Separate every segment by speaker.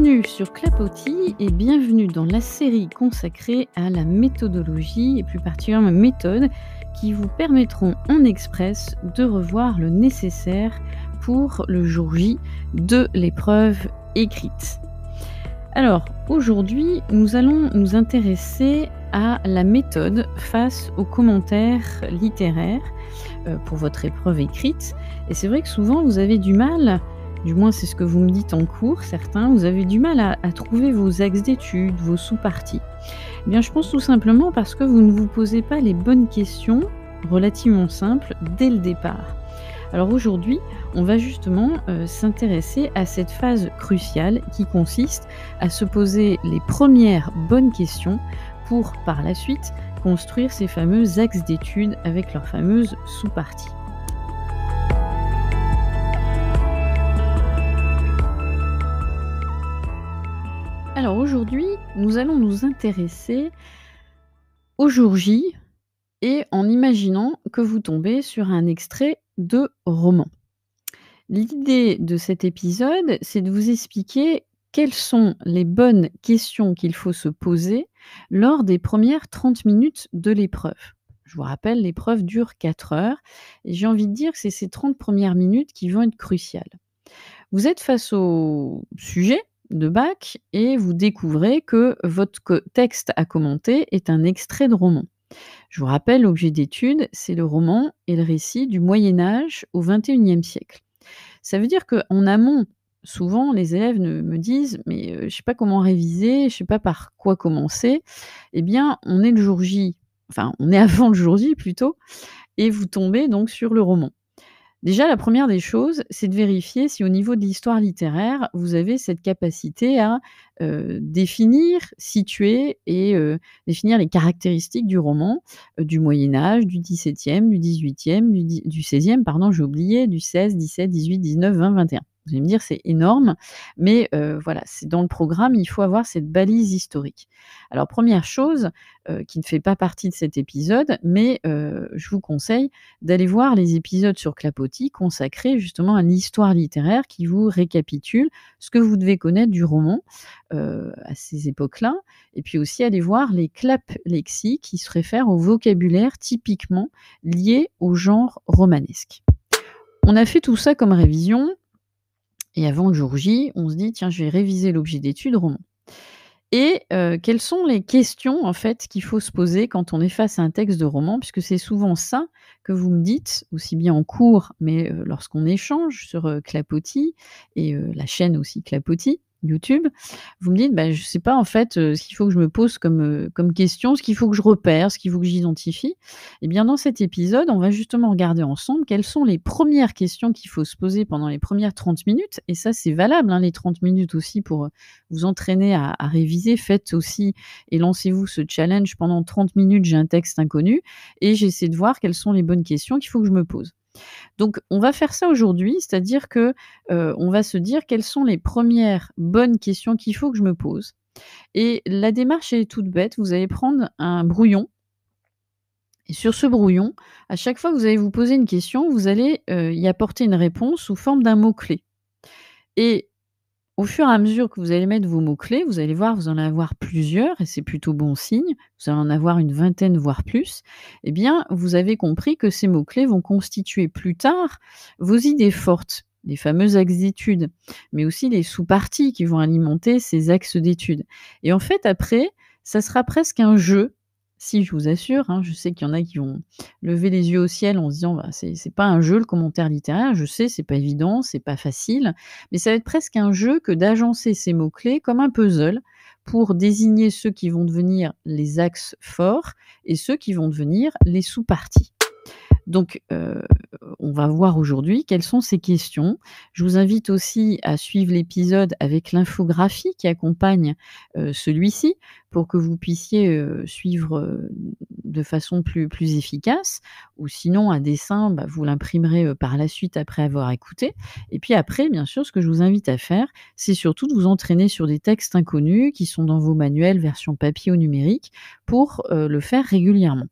Speaker 1: Bienvenue sur Clapotis et bienvenue dans la série consacrée à la méthodologie et plus particulièrement méthode qui vous permettront en express de revoir le nécessaire pour le jour J de l'épreuve écrite. Alors aujourd'hui nous allons nous intéresser à la méthode face aux commentaires littéraires euh, pour votre épreuve écrite et c'est vrai que souvent vous avez du mal à du moins c'est ce que vous me dites en cours, certains, vous avez du mal à, trouver vos axes d'études, vos sous-parties. Eh bien, je pense tout simplement parce que vous ne vous posez pas les bonnes questions, relativement simples, dès le départ. Alors aujourd'hui, on va justement euh, s'intéresser à cette phase cruciale qui consiste à se poser les premières bonnes questions pour par la suite construire ces fameux axes d'études avec leurs fameuses sous-parties. Alors aujourd'hui, nous allons nous intéresser au jour J et en imaginant que vous tombez sur un extrait de roman. L'idée de cet épisode, c'est de vous expliquer quelles sont les bonnes questions qu'il faut se poser lors des premières 30 minutes de l'épreuve. Je vous rappelle, l'épreuve dure 4 heures et j'ai envie de dire que c'est ces 30 premières minutes qui vont être cruciales. Vous êtes face au sujet de Bach et vous découvrez que votre texte à commenter est un extrait de roman. Je vous rappelle, l'objet d'étude, c'est le roman et le récit du Moyen Âge au XXIe siècle. Ça veut dire qu'en amont, souvent les élèves me disent, mais euh, je ne sais pas comment réviser, je ne sais pas par quoi commencer. Eh bien, on est le jour J, enfin, on est avant le jour J plutôt, et vous tombez donc sur le roman. Déjà, la première des choses, c'est de vérifier si au niveau de l'histoire littéraire, vous avez cette capacité à euh, définir, situer et euh, définir les caractéristiques du roman euh, du Moyen Âge, du XVIIe, du XVIIIe, du, XVIe, pardon, j'ai oublié, du 16, 17, 18, 19, 20, 21. Vous allez me dire, c'est énorme, mais euh, voilà, c'est dans le programme, il faut avoir cette balise historique. Alors, première chose euh, qui ne fait pas partie de cet épisode, mais euh, je vous conseille d'aller voir les épisodes sur Clapotis consacrés justement à l'histoire littéraire qui vous récapitule ce que vous devez connaître du roman à ces époques-là, et puis aussi aller voir les claplexies qui se réfèrent au vocabulaire typiquement lié au genre romanesque. On a fait tout ça comme révision. Et avant le jour J, on se dit, tiens, je vais réviser l'objet d'étude roman. Et euh, quelles sont les questions en fait qu'il faut se poser quand on est face à un texte de roman, puisque c'est souvent ça que vous me dites, aussi bien en cours, mais euh, lorsqu'on échange sur euh, Clapotis et la chaîne aussi Clapotis, YouTube, vous me dites, ben je ne sais pas en fait euh, ce qu'il faut que je me pose comme, euh, comme question, ce qu'il faut que je repère, ce qu'il faut que j'identifie. Eh bien, dans cet épisode, on va justement regarder ensemble quelles sont les premières questions qu'il faut se poser pendant les premières 30 minutes. Et ça, c'est valable, hein, les 30 minutes aussi pour euh, vous entraîner à réviser. Faites aussi et lancez-vous ce challenge pendant 30 minutes, j'ai un texte inconnu et j'essaie de voir quelles sont les bonnes questions qu'il faut que je me pose. Donc, on va faire ça aujourd'hui, c'est-à-dire que euh, on va se dire quelles sont les premières bonnes questions qu'il faut que je me pose. Et la démarche est toute bête. Vous allez prendre un brouillon. Et sur ce brouillon, à chaque fois que vous allez vous poser une question, vous allez euh, y apporter une réponse sous forme d'un mot-clé. Et au fur et à mesure que vous allez mettre vos mots-clés, vous allez voir, vous en avoir plusieurs, et c'est plutôt bon signe, vous allez en avoir une vingtaine, voire plus, eh bien, vous avez compris que ces mots-clés vont constituer plus tard vos idées fortes, les fameuses axes d'études, mais aussi les sous-parties qui vont alimenter ces axes d'études. Et en fait, après, ça sera presque un jeu si, je vous assure, hein, je sais qu'il y en a qui vont lever les yeux au ciel en se disant bah, c'est, c'est pas un jeu le commentaire littéraire, je sais, c'est pas évident, c'est pas facile, mais ça va être presque un jeu que d'agencer ces mots-clés comme un puzzle pour désigner ceux qui vont devenir les axes forts et ceux qui vont devenir les sous-parties. Donc, euh, on va voir aujourd'hui quelles sont ces questions. Je vous invite aussi à suivre l'épisode avec l'infographie qui accompagne euh, celui-ci pour que vous puissiez euh, suivre de façon plus, plus efficace. Ou sinon, un dessin, bah, vous l'imprimerez par la suite après avoir écouté. Et puis après, bien sûr, ce que je vous invite à faire, c'est surtout de vous entraîner sur des textes inconnus qui sont dans vos manuels version papier ou numérique pour le faire régulièrement.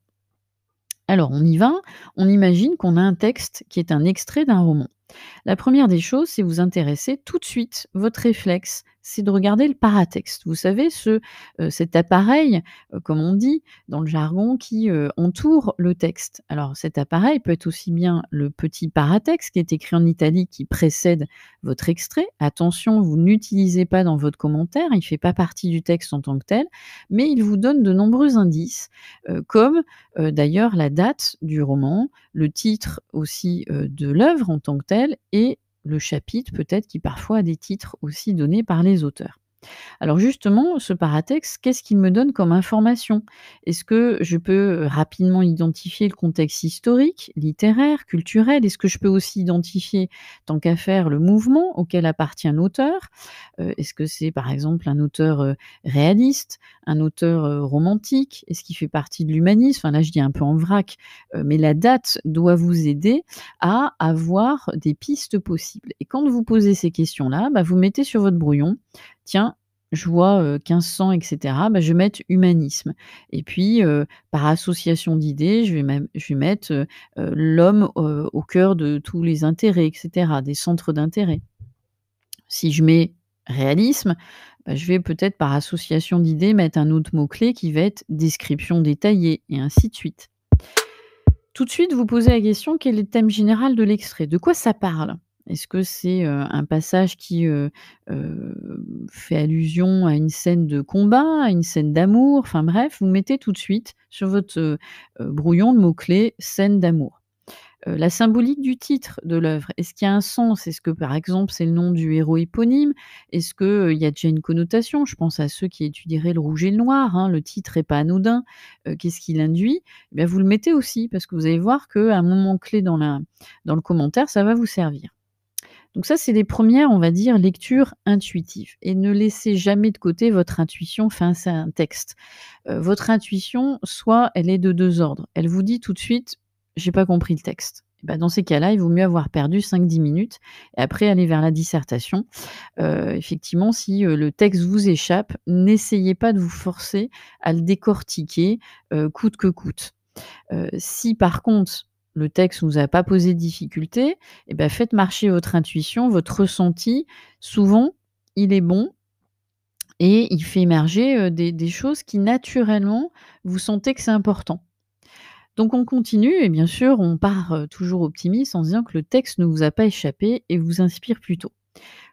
Speaker 1: Alors on y va, on imagine qu'on a un texte qui est un extrait d'un roman. La première des choses, c'est vous intéresser tout de suite, votre réflexe, c'est de regarder le paratexte. Vous savez, ce, euh, cet appareil, euh, comme on dit dans le jargon, qui euh, entoure le texte. Alors cet appareil peut être aussi bien le petit paratexte qui est écrit en italique qui précède votre extrait. Attention, vous n'utilisez pas dans votre commentaire, il ne fait pas partie du texte en tant que tel, mais il vous donne de nombreux indices, comme d'ailleurs la date du roman, le titre aussi de l'œuvre en tant que tel et le chapitre peut-être qui parfois a des titres aussi donnés par les auteurs. Alors justement, ce paratexte, qu'est-ce qu'il me donne comme information Est-ce que je peux euh, rapidement identifier le contexte historique, littéraire, culturel Est-ce que je peux aussi identifier, tant qu'à faire, le mouvement auquel appartient l'auteur euh, Est-ce que c'est par exemple un auteur euh, réaliste, un auteur romantique Est-ce qu'il fait partie de l'humanisme Enfin là, je dis un peu en vrac, mais la date doit vous aider à avoir des pistes possibles. Et quand vous posez ces questions-là, bah, vous mettez sur votre brouillon tiens, je vois 1500, etc., bah, je vais mettre humanisme. Et puis, par association d'idées, je, vais je vais mettre l'homme au cœur de tous les intérêts, etc., des centres d'intérêt. Si je mets réalisme, bah, je vais peut-être par association d'idées mettre un autre mot-clé qui va être description détaillée, et ainsi de suite. Tout de suite, vous posez la question, quel est le thème général de l'extrait De quoi ça parle est-ce que c'est un passage qui fait allusion à une scène de combat, à une scène d'amour Enfin bref, vous mettez tout de suite sur votre brouillon le mot-clé scène d'amour. La symbolique du titre de l'œuvre, est-ce qu'il y a un sens Est-ce que par exemple c'est le nom du héros éponyme Est-ce qu'il y a déjà une connotation Je pense à ceux qui étudieraient le rouge et le noir, hein, le titre n'est pas anodin, qu'est-ce qu'il induit eh Vous le mettez aussi parce que vous allez voir qu'à un moment clé dans le commentaire, ça va vous servir. Donc ça, c'est les premières, on va dire, lectures intuitives. Et ne laissez jamais de côté votre intuition face à un texte. Euh, votre intuition, soit elle est de deux ordres. Elle vous dit tout de suite, j'ai pas compris le texte. Eh ben, dans ces cas-là, il vaut mieux avoir perdu 5-10 minutes et après aller vers la dissertation. Euh, effectivement, si euh, le texte vous échappe, n'essayez pas de vous forcer à le décortiquer coûte que coûte. si par contre le texte ne vous a pas posé de difficulté, et eh ben, faites marcher votre intuition, votre ressenti. Souvent, il est bon et il fait émerger euh, des, choses qui naturellement vous sentez que c'est important. Donc on continue et bien sûr on part euh, toujours optimiste en disant que le texte ne vous a pas échappé et vous inspire plutôt.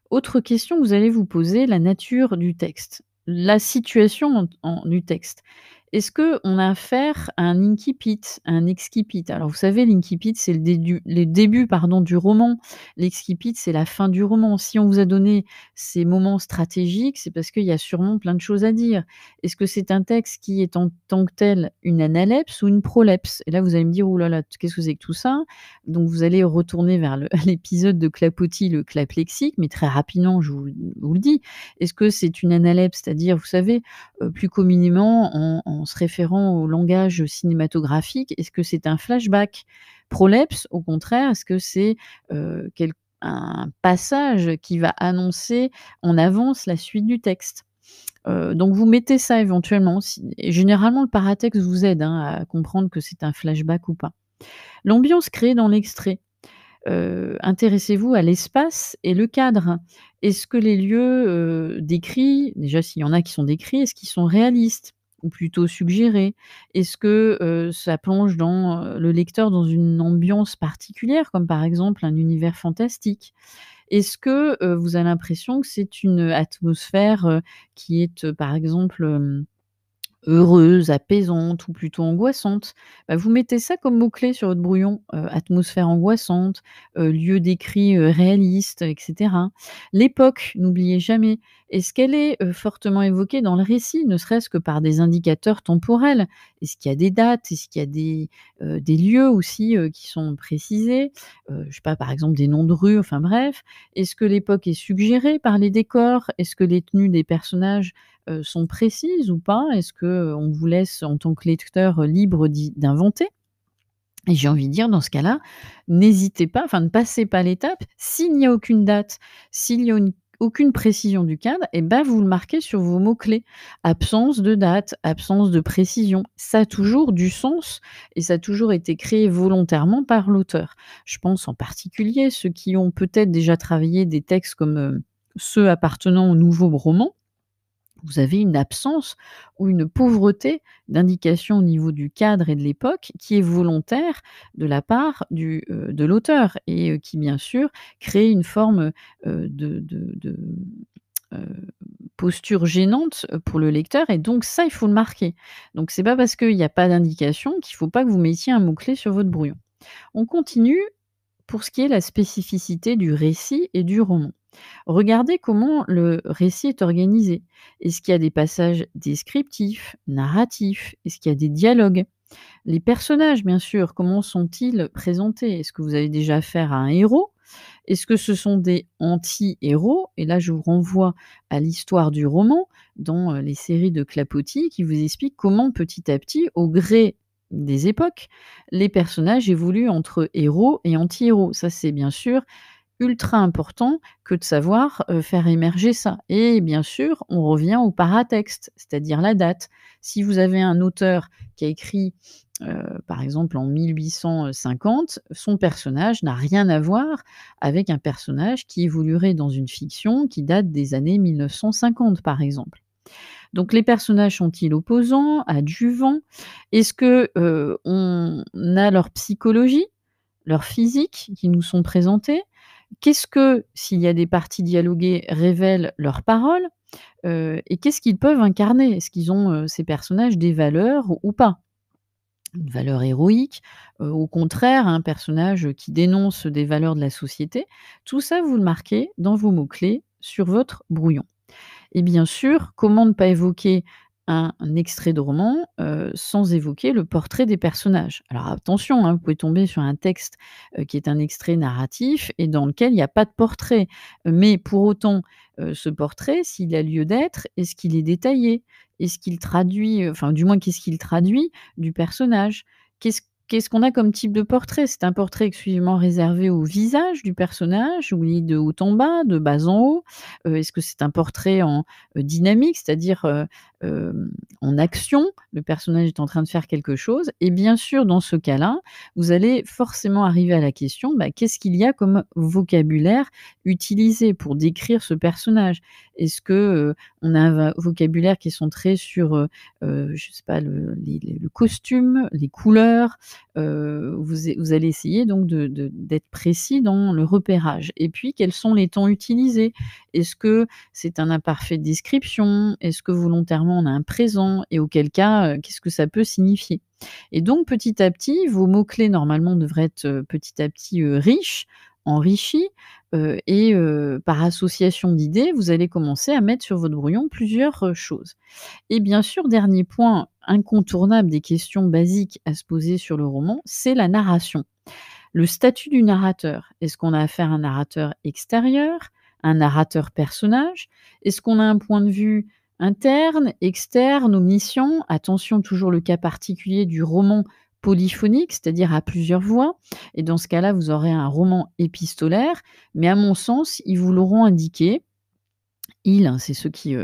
Speaker 1: Autre question que vous allez vous poser, la nature du texte, la situation du texte est-ce qu'on a affaire à un inkipit, un excipit Alors vous savez, l'inkipit, c'est le, début pardon, du roman. L'exkipit, c'est la fin du roman. Si on vous a donné ces moments stratégiques, c'est parce qu'il y a sûrement plein de choses à dire. Est-ce que c'est un texte qui est en tant que tel une analepse ou une prolepse Et là, vous allez me dire, oh là là, qu'est-ce que c'est que tout ça Donc vous allez retourner vers l'épisode de Clapotis, le claplexique, mais très rapidement, je vous, le dis. Est-ce que c'est une analepse, c'est-à-dire, vous savez, euh, plus communément en en se référant au langage cinématographique Est-ce que c'est un flashback Proleps, au contraire, est-ce que c'est euh, un passage qui va annoncer en avance la suite du texte euh, donc vous mettez ça éventuellement. généralement, le paratexte vous aide hein, à comprendre que c'est un flashback ou pas. L'ambiance créée dans l'extrait. Euh, intéressez-vous à l'espace et le cadre. Est-ce que les lieux décrits, déjà s'il y en a qui sont décrits, est-ce qu'ils sont réalistes ou plutôt suggéré Est-ce que ça plonge dans le lecteur dans une ambiance particulière, comme par exemple un univers fantastique Est-ce que vous avez l'impression que c'est une atmosphère qui est, par exemple, heureuse, apaisante ou plutôt angoissante, bah, vous mettez ça comme mot-clé sur votre brouillon, atmosphère angoissante, lieu d'écrit réaliste, etc. L'époque, n'oubliez jamais est-ce qu'elle est fortement évoquée dans le récit, ne serait-ce que par des indicateurs temporels Est-ce qu'il y a des dates Est-ce qu'il y a des, lieux aussi qui sont précisés Je ne sais pas, par exemple, des noms de rues, enfin bref. Est-ce que l'époque est suggérée par les décors Est-ce que les tenues des personnages sont précises ou pas Est-ce qu'on vous laisse, en tant que lecteur, libre d'inventer et j'ai envie de dire, dans ce cas-là, n'hésitez pas, enfin ne passez pas l'étape. S'il n'y a aucune date, s'il y a une, aucune précision du cadre, et eh ben vous le marquez sur vos mots-clés. Absence de date, absence de précision. Ça a toujours du sens et ça a toujours été créé volontairement par l'auteur. Je pense en particulier ceux qui ont peut-être déjà travaillé des textes comme euh, ceux appartenant au nouveau roman vous avez une absence ou une pauvreté d'indication au niveau du cadre et de l'époque qui est volontaire de la part euh, de l'auteur et euh, qui, bien sûr, crée une forme euh, de, posture gênante pour le lecteur et donc ça il faut le marquer. Donc c'est pas parce qu'il n'y a pas d'indication qu'il faut pas que vous mettiez un mot clé sur votre brouillon. On continue pour ce qui est la spécificité du récit et du roman. Regardez comment le récit est organisé. Est-ce qu'il y a des passages descriptifs, narratifs Est-ce qu'il y a des dialogues Les personnages, bien sûr, comment sont-ils présentés Est-ce que vous avez déjà affaire à un héros Est-ce que ce sont des anti-héros Et là, je vous renvoie à l'histoire du roman dans euh, les séries de Clapotis qui vous explique comment petit à petit, au gré des époques, les personnages évoluent entre héros et anti-héros. Ça, c'est bien sûr ultra important que de savoir faire émerger ça. Et bien sûr, on revient au paratexte, c'est-à-dire la date. Si vous avez un auteur qui a écrit, par exemple, en 1850, son personnage n'a rien à voir avec un personnage qui évoluerait dans une fiction qui date des années 1950, par exemple. Donc les personnages sont-ils opposants, adjuvants Est-ce que on a leur psychologie, leur physique qui nous sont présentés qu'est-ce que, s'il y a des parties dialoguées, révèlent leurs paroles euh, et qu'est-ce qu'ils peuvent incarner Est-ce qu'ils ont, euh, ces personnages, des valeurs ou pas Une valeur héroïque, euh, au contraire, un personnage qui dénonce des valeurs de la société. Tout ça, vous le marquez dans vos mots-clés sur votre brouillon. Et bien sûr, comment ne pas évoquer un extrait de roman euh, sans évoquer le portrait des personnages. Alors attention, hein, vous pouvez tomber sur un texte euh, qui est un extrait narratif et dans lequel il n'y a pas de portrait. Mais pour autant, euh, ce portrait, s'il a lieu d'être, est-ce qu'il est détaillé Est-ce qu'il traduit, enfin du moins qu'est-ce qu'il traduit du personnage Qu'est-ce qu'on a comme type de portrait C'est un portrait exclusivement réservé au visage du personnage, ou de haut en bas, de bas en haut Est-ce que c'est un portrait en dynamique, c'est-à-dire en action, le personnage est en train de faire quelque chose, et bien sûr, dans ce cas-là, vous allez forcément arriver à la question, bah, qu'est-ce qu'il y a comme vocabulaire utilisé pour décrire ce personnage Est-ce qu'on a un vocabulaire qui est centré sur, euh, sais pas, le costume, les couleurs, vous, allez essayer donc d'être précis dans le repérage. Et puis, quels sont les temps utilisés Est-ce que c'est un imparfait de description Est-ce que volontairement on a un présent Et auquel cas, qu'est-ce que ça peut signifier Et donc, petit à petit, vos mots-clés normalement devraient être petit à petit riches enrichi et par association d'idées, vous allez commencer à mettre sur votre brouillon plusieurs choses. Et bien sûr, dernier point incontournable des questions basiques à se poser sur le roman, c'est la narration. Le statut du narrateur. Est-ce qu'on a affaire à un narrateur extérieur, un narrateur personnage Est-ce qu'on a un point de vue interne, externe, omniscient Attention toujours le cas particulier du roman polyphonique, c'est-à-dire à plusieurs voix. Et dans ce cas-là, vous aurez un roman épistolaire. Mais à mon sens, ils vous l'auront indiqué ils, hein, c'est ceux qui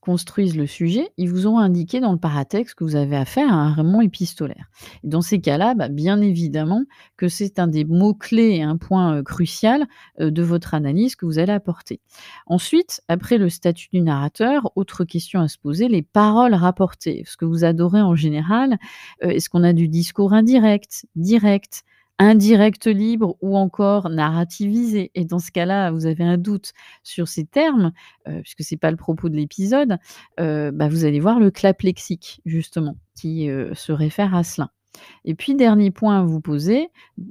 Speaker 1: construisent le sujet, ils vous ont indiqué dans le paratexte que vous avez affaire à un roman épistolaire. dans ces cas-là, bah, bien évidemment que c'est un des mots-clés et un point crucial de votre analyse que vous allez apporter. Ensuite, après le statut du narrateur, autre question à se poser, les paroles rapportées. Ce que vous adorez en général, est-ce qu'on a du discours indirect, direct indirect libre ou encore narrativisé. Et dans ce cas-là, vous avez un doute sur ces termes, euh, puisque ce n'est pas le propos de l'épisode, euh, bah, vous allez voir le clap lexique, justement, qui euh, se réfère à cela. Et puis, dernier point à vous poser,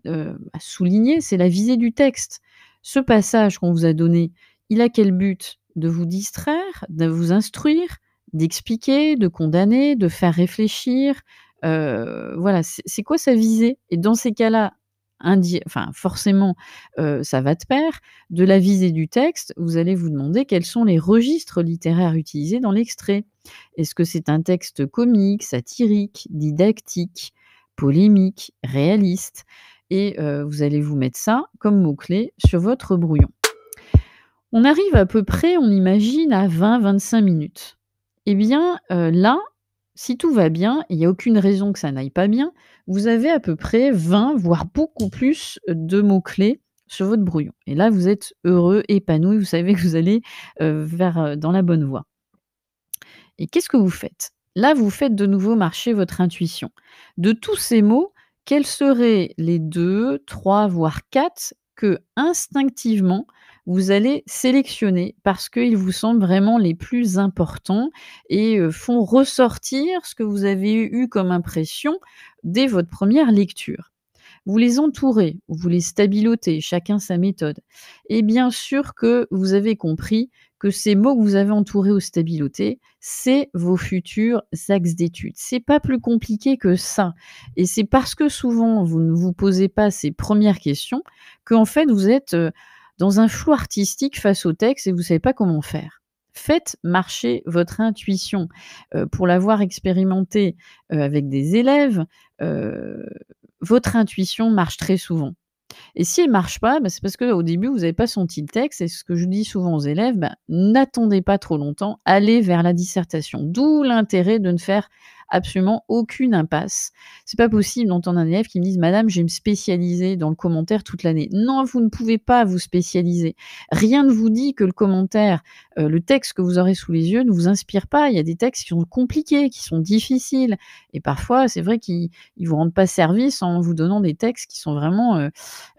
Speaker 1: à souligner, c'est la visée du texte. Ce passage qu'on vous a donné, il a quel but De vous distraire, de vous instruire, d'expliquer, de condamner, de faire réfléchir, voilà, c'est quoi sa visée Et dans ces cas-là, enfin forcément, ça va de pair, de la visée du texte, vous allez vous demander quels sont les registres littéraires utilisés dans l'extrait. Est-ce que c'est un texte comique, satirique, didactique, polémique, réaliste Et vous allez vous mettre ça comme mot-clé sur votre brouillon. On arrive à peu près, on imagine, à 20-25 minutes. Eh bien, là, si tout va bien, il n'y a aucune raison que ça n'aille pas bien, vous avez à peu près 20, voire beaucoup plus de mots-clés sur votre brouillon. Et là, vous êtes heureux, épanoui, vous savez que vous allez euh, vers, euh, dans la bonne voie. Et qu'est-ce que vous faites Là, vous faites de nouveau marcher votre intuition. De tous ces mots, quels seraient les deux, 3, voire 4 que instinctivement vous allez sélectionner parce qu'ils vous semblent vraiment les plus importants et euh, font ressortir ce que vous avez eu comme impression dès votre première lecture. Vous les entourez, vous les stabilotez, chacun sa méthode. Et bien sûr que vous avez compris que ces mots que vous avez entourés ou stabilotés, c'est vos futurs axes d'études. C'est pas plus compliqué que ça. Et c'est parce que souvent vous ne vous posez pas ces premières questions qu'en fait vous êtes euh, dans un flou artistique face au texte et vous ne savez pas comment faire. Faites marcher votre intuition. Euh, pour l'avoir expérimenté euh, avec des élèves, euh, votre intuition marche très souvent. Et si elle ne marche pas, bah, c'est parce au début, vous n'avez pas senti le texte. Et ce que je dis souvent aux élèves, bah, n'attendez pas trop longtemps, allez vers la dissertation. D'où l'intérêt de ne faire absolument aucune impasse. C'est pas possible d'entendre un élève qui me dise Madame, je vais me spécialiser dans le commentaire toute l'année. Non, vous ne pouvez pas vous spécialiser. Rien ne vous dit que le commentaire, euh, le texte que vous aurez sous les yeux ne vous inspire pas. Il y a des textes qui sont compliqués, qui sont difficiles. Et parfois, c'est vrai qu'ils ne vous rendent pas service en vous donnant des textes qui sont vraiment, euh,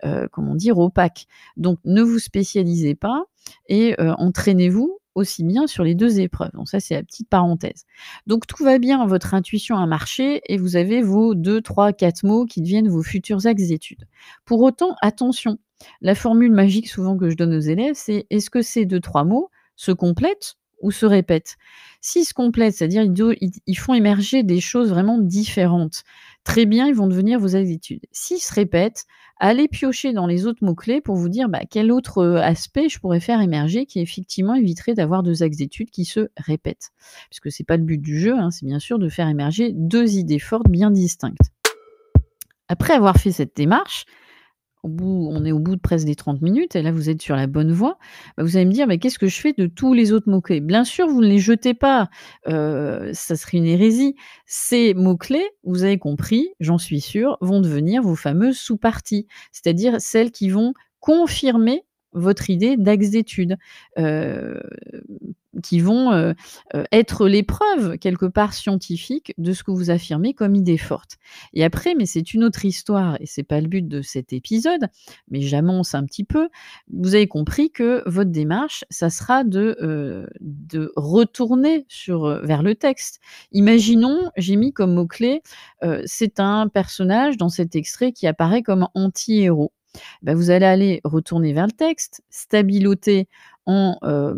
Speaker 1: euh, comment dire, opaques. Donc, ne vous spécialisez pas et entraînez-vous aussi bien sur les deux épreuves. Donc ça, c'est la petite parenthèse. Donc tout va bien, votre intuition a marché et vous avez vos deux, trois, quatre mots qui deviennent vos futurs axes d'études. Pour autant, attention, la formule magique souvent que je donne aux élèves, c'est est-ce que ces deux, trois mots se complètent ou se répètent. S'ils se complètent, c'est-à-dire ils, font émerger des choses vraiment différentes, très bien, ils vont devenir vos axes d'études. S'ils se répètent, Aller piocher dans les autres mots-clés pour vous dire bah, quel autre euh, aspect je pourrais faire émerger qui effectivement éviterait d'avoir deux axes d'études qui se répètent. Puisque ce n'est pas le but du jeu, hein, c'est bien sûr de faire émerger deux idées fortes bien distinctes. Après avoir fait cette démarche, bout, on est au bout de presque des 30 minutes, et là vous êtes sur la bonne voie, bah, vous allez me dire, mais qu'est-ce que je fais de tous les autres mots-clés Bien sûr, vous ne les jetez pas, euh, ça serait une hérésie. Ces mots-clés, vous avez compris, j'en suis sûre, vont devenir vos fameuses sous-parties, c'est-à-dire celles qui vont confirmer votre idée d'axe d'étude. Euh, qui vont euh, euh, être l'épreuve, quelque part scientifique, de ce que vous affirmez comme idée forte. Et après, mais c'est une autre histoire et c'est pas le but de cet épisode, mais j'amonce un petit peu. Vous avez compris que votre démarche, ça sera de euh, de retourner sur vers le texte. Imaginons, j'ai mis comme mot clé, c'est un personnage dans cet extrait qui apparaît comme anti-héros. Ben, vous allez aller retourner vers le texte, stabiloter en euh,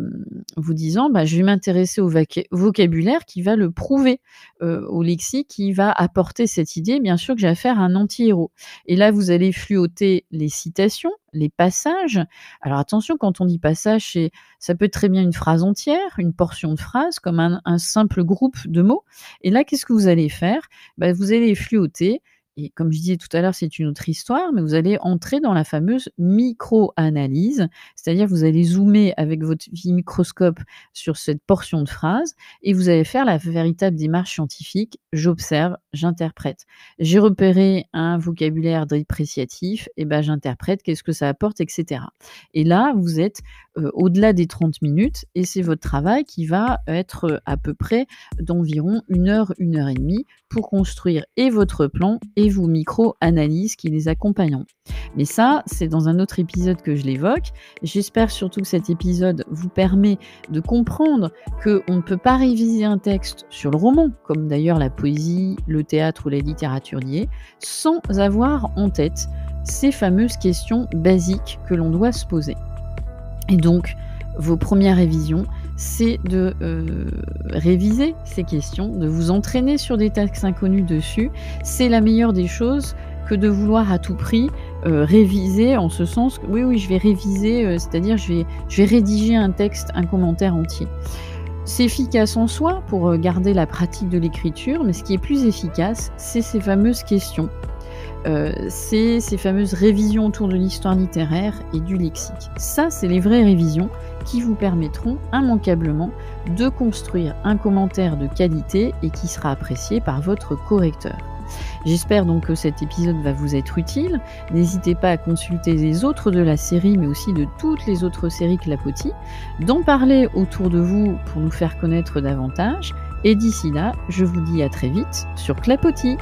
Speaker 1: vous disant bah, je vais m'intéresser au vocabulaire qui va le prouver, euh, au lexique qui va apporter cette idée. Bien sûr que j'ai affaire à un anti-héros. Et là, vous allez fluoter les citations, les passages. Alors attention, quand on dit passage, ça peut être très bien une phrase entière, une portion de phrase, comme un, simple groupe de mots. Et là, qu'est-ce que vous allez faire bah, Vous allez fluoter comme je disais tout à l'heure, c'est une autre histoire, mais vous allez entrer dans la fameuse micro-analyse, c'est-à-dire vous allez zoomer avec votre microscope sur cette portion de phrase et vous allez faire la véritable démarche scientifique. J'observe, j'interprète. J'ai repéré un vocabulaire dépréciatif, et eh ben j'interprète, qu'est-ce que ça apporte, etc. Et là, vous êtes euh, au-delà des 30 minutes et c'est votre travail qui va être euh, à peu près d'environ une heure, une heure et demie pour construire et votre plan et ou micro-analyse qui les accompagnent. Mais ça, c'est dans un autre épisode que je l'évoque. J'espère surtout que cet épisode vous permet de comprendre qu'on ne peut pas réviser un texte sur le roman, comme d'ailleurs la poésie, le théâtre ou la littérature liée, sans avoir en tête ces fameuses questions basiques que l'on doit se poser. Et donc, vos premières révisions, c'est de euh, réviser ces questions, de vous entraîner sur des textes inconnus dessus. C'est la meilleure des choses que de vouloir à tout prix euh, réviser en ce sens que oui, oui, je vais réviser, euh, c'est-à-dire je vais rédiger un texte, un commentaire entier. C'est efficace en soi pour garder la pratique de l'écriture, mais ce qui est plus efficace, c'est ces fameuses questions euh, c'est ces fameuses révisions autour de l'histoire littéraire et du lexique. Ça, c'est les vraies révisions qui vous permettront immanquablement de construire un commentaire de qualité et qui sera apprécié par votre correcteur. J'espère donc que cet épisode va vous être utile. N'hésitez pas à consulter les autres de la série, mais aussi de toutes les autres séries Clapotis, d'en parler autour de vous pour nous faire connaître davantage. Et d'ici là, je vous dis à très vite sur Clapotis.